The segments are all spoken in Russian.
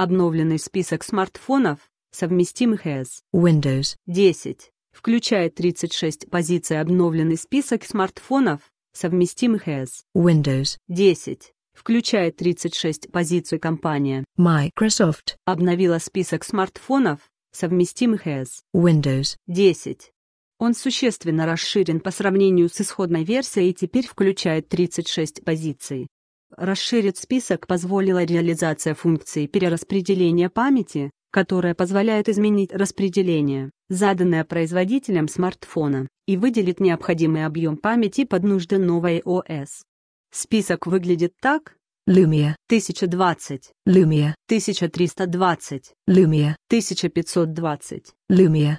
Обновленный список смартфонов, совместимых с Windows 10, включает 36 позиций обновленный список смартфонов, совместимых с Windows 10, включает 36 позиций компания Microsoft, обновила список смартфонов, совместимых с Windows 10. Он существенно расширен по сравнению с исходной версией и теперь включает 36 позиций. Расширит список позволила реализация функции перераспределения памяти, которая позволяет изменить распределение, заданное производителем смартфона, и выделит необходимый объем памяти под нужды новой ОС. Список выглядит так. Lumia 1020, Lumia 1320, Lumia 1520, Lumia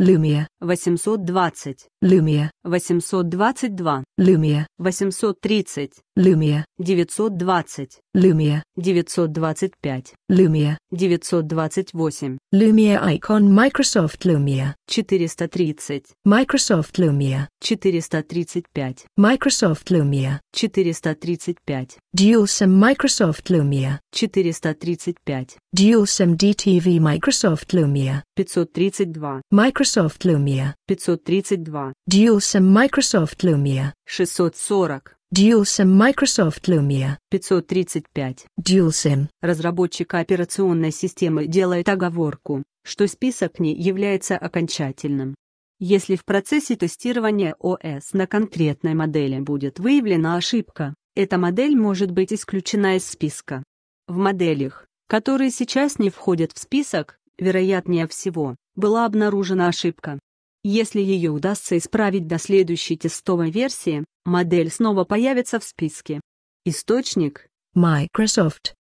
Люмия 820, Люмия 822, Люмия 830, Люмия 920, Люмия 925, Люмия 928, Люмия Icon Microsoft Lumia 430, Microsoft Lumia 435, Microsoft Lumia 435, DualSim Microsoft Lumia 435, DualSim DTV Microsoft Lumia 532, Microsoft Microsoft Lumia. 532. Dualsim Microsoft Lumia. 640. DualSim Microsoft Lumia 535 DualSim. Разработчик операционной системы делает оговорку, что список не является окончательным. Если в процессе тестирования ОС на конкретной модели будет выявлена ошибка, эта модель может быть исключена из списка. В моделях, которые сейчас не входят в список, вероятнее всего, была обнаружена ошибка. Если ее удастся исправить до следующей тестовой версии, модель снова появится в списке. Источник Microsoft